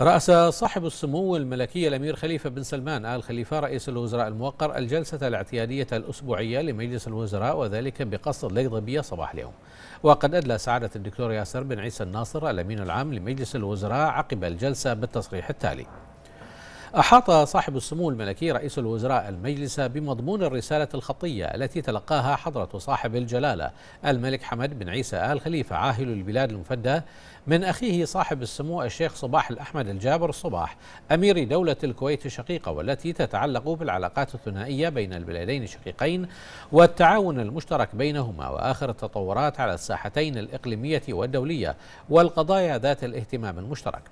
رأس صاحب السمو الملكي الأمير خليفة بن سلمان آل خليفة رئيس الوزراء الموقر الجلسة الاعتيادية الأسبوعية لمجلس الوزراء وذلك بقصر ليضبية صباح اليوم وقد أدلى سعادة الدكتور ياسر بن عيسى الناصر الأمين العام لمجلس الوزراء عقب الجلسة بالتصريح التالي أحاط صاحب السمو الملكي رئيس الوزراء المجلس بمضمون الرسالة الخطية التي تلقاها حضرة صاحب الجلالة الملك حمد بن عيسى آل خليفة عاهل البلاد المفدى من أخيه صاحب السمو الشيخ صباح الأحمد الجابر صباح أمير دولة الكويت الشقيقة والتي تتعلق بالعلاقات الثنائية بين البلدين الشقيقين والتعاون المشترك بينهما وآخر التطورات على الساحتين الإقليمية والدولية والقضايا ذات الاهتمام المشترك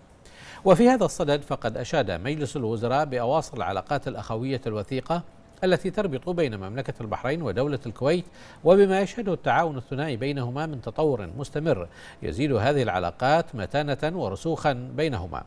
وفي هذا الصدد فقد أشاد مجلس الوزراء بأواصر العلاقات الأخوية الوثيقة التي تربط بين مملكة البحرين ودولة الكويت وبما يشهده التعاون الثنائي بينهما من تطور مستمر يزيد هذه العلاقات متانة ورسوخا بينهما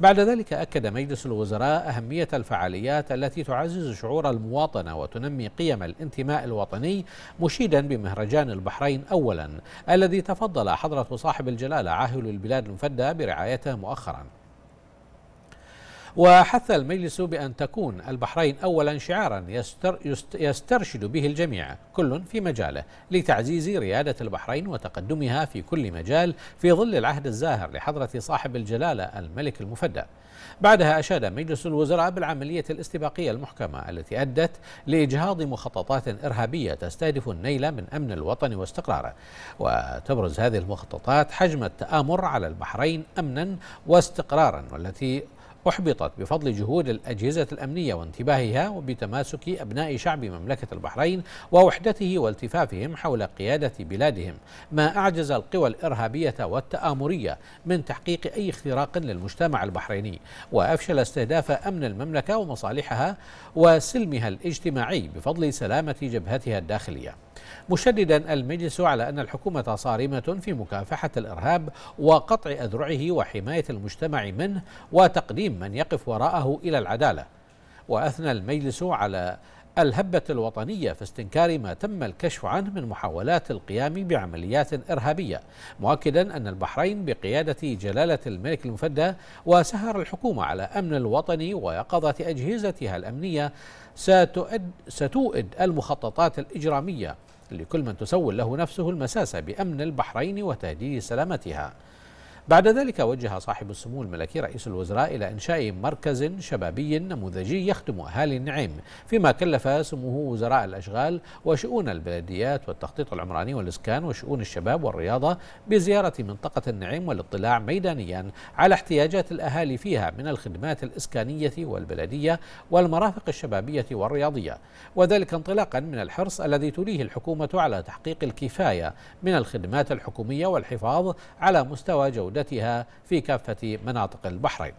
بعد ذلك أكد مجلس الوزراء أهمية الفعاليات التي تعزز شعور المواطنة وتنمي قيم الانتماء الوطني مشيدا بمهرجان البحرين أولا الذي تفضل حضرة صاحب الجلالة عاهل البلاد المفدى برعايته مؤخرا وحث المجلس بأن تكون البحرين أولا شعارا يستر يسترشد به الجميع كل في مجاله لتعزيز ريادة البحرين وتقدمها في كل مجال في ظل العهد الزاهر لحضرة صاحب الجلالة الملك المفدى بعدها أشاد مجلس الوزراء بالعملية الاستباقية المحكمة التي أدت لإجهاض مخططات إرهابية تستهدف النيل من أمن الوطن واستقراره وتبرز هذه المخططات حجم التآمر على البحرين أمنا واستقرارا والتي أحبطت بفضل جهود الأجهزة الأمنية وانتباهها وبتماسك أبناء شعب مملكة البحرين ووحدته والتفافهم حول قيادة بلادهم ما أعجز القوى الإرهابية والتآمرية من تحقيق أي اختراق للمجتمع البحريني وأفشل استهداف أمن المملكة ومصالحها وسلمها الاجتماعي بفضل سلامة جبهتها الداخلية مشددا المجلس على أن الحكومة صارمة في مكافحة الإرهاب وقطع أذرعه وحماية المجتمع منه وتقديم من يقف وراءه إلى العدالة وأثنى المجلس على الهبة الوطنية في استنكار ما تم الكشف عنه من محاولات القيام بعمليات إرهابية مؤكدا أن البحرين بقيادة جلالة الملك المفدى وسهر الحكومة على أمن الوطني ويقظة أجهزتها الأمنية ستؤد, ستؤد المخططات الإجرامية لكل من تسول له نفسه المساس بأمن البحرين وتهديد سلامتها بعد ذلك وجه صاحب السمو الملكي رئيس الوزراء إلى إنشاء مركز شبابي نموذجي يخدم أهالي النعيم فيما كلف سموه وزراء الأشغال وشؤون البلديات والتخطيط العمراني والإسكان وشؤون الشباب والرياضة بزيارة منطقة النعيم والاطلاع ميدانيا على احتياجات الأهالي فيها من الخدمات الإسكانية والبلدية والمرافق الشبابية والرياضية وذلك انطلاقا من الحرص الذي تريه الحكومة على تحقيق الكفاية من الخدمات الحكومية والحفاظ على مستوى جودة وحدتها في كافة مناطق البحرين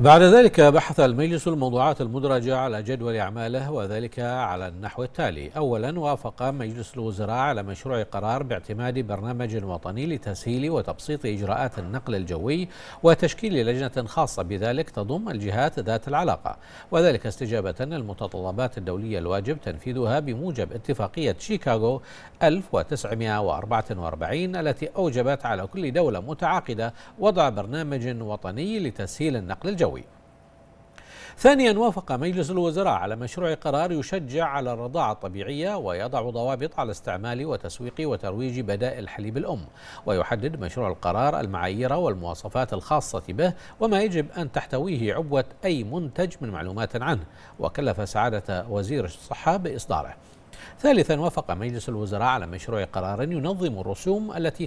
بعد ذلك بحث المجلس الموضوعات المدرجة على جدول أعماله وذلك على النحو التالي أولا وافق مجلس الوزراء على مشروع قرار باعتماد برنامج وطني لتسهيل وتبسيط إجراءات النقل الجوي وتشكيل لجنة خاصة بذلك تضم الجهات ذات العلاقة وذلك استجابة للمتطلبات الدولية الواجب تنفيذها بموجب اتفاقية شيكاغو 1944 التي أوجبت على كل دولة متعاقدة وضع برنامج وطني لتسهيل النقل الجوي الجوي ثانيا وافق مجلس الوزراء على مشروع قرار يشجع على الرضاعة الطبيعية ويضع ضوابط على استعمال وتسويق وترويج بدائل حليب الأم ويحدد مشروع القرار المعايير والمواصفات الخاصة به وما يجب أن تحتويه عبوة أي منتج من معلومات عنه وكلف سعادة وزير الصحة بإصداره ثالثا وافق مجلس الوزراء على مشروع قرار ينظم الرسوم التي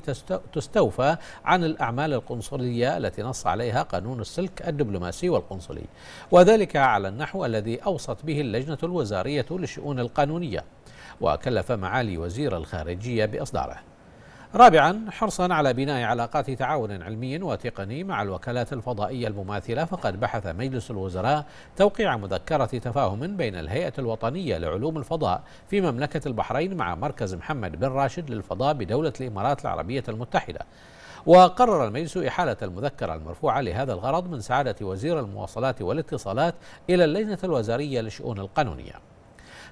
تستوفى عن الأعمال القنصلية التي نص عليها قانون السلك الدبلوماسي والقنصلي وذلك على النحو الذي أوصت به اللجنة الوزارية للشؤون القانونية وكلف معالي وزير الخارجية بإصداره رابعا حرصا على بناء علاقات تعاون علمي وتقني مع الوكالات الفضائية المماثلة فقد بحث مجلس الوزراء توقيع مذكرة تفاهم بين الهيئة الوطنية لعلوم الفضاء في مملكة البحرين مع مركز محمد بن راشد للفضاء بدولة الإمارات العربية المتحدة وقرر المجلس إحالة المذكرة المرفوعة لهذا الغرض من سعادة وزير المواصلات والاتصالات إلى اللجنة الوزارية للشؤون القانونية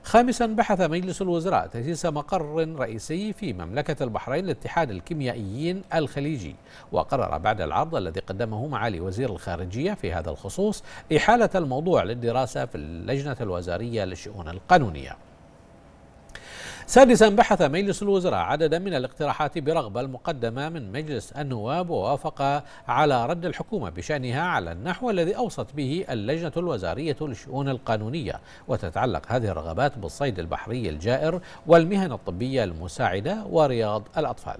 خامسا بحث مجلس الوزراء تأسيس مقر رئيسي في مملكة البحرين لاتحاد الكيميائيين الخليجي وقرر بعد العرض الذي قدمه معالي وزير الخارجية في هذا الخصوص إحالة الموضوع للدراسة في اللجنة الوزارية للشؤون القانونية سادسا بحث مجلس الوزراء عددا من الاقتراحات برغبة المقدمة من مجلس النواب ووافق على رد الحكومة بشأنها على النحو الذي أوصت به اللجنة الوزارية للشؤون القانونية وتتعلق هذه الرغبات بالصيد البحري الجائر والمهن الطبية المساعدة ورياض الأطفال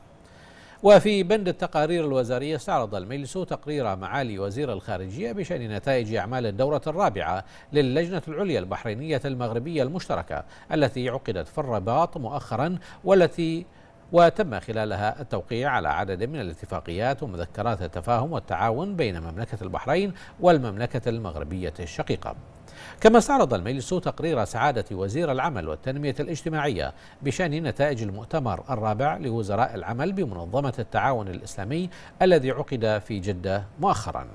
وفي بند التقارير الوزارية استعرض المجلس تقرير معالي وزير الخارجية بشأن نتائج أعمال الدورة الرابعة للجنة العليا البحرينية المغربية المشتركة التي عقدت في الرباط مؤخرا والتي وتم خلالها التوقيع على عدد من الاتفاقيات ومذكرات التفاهم والتعاون بين مملكة البحرين والمملكة المغربية الشقيقة كما استعرض المجلس تقرير سعادة وزير العمل والتنمية الاجتماعية بشأن نتائج المؤتمر الرابع لوزراء العمل بمنظمة التعاون الإسلامي الذي عقد في جدة مؤخراً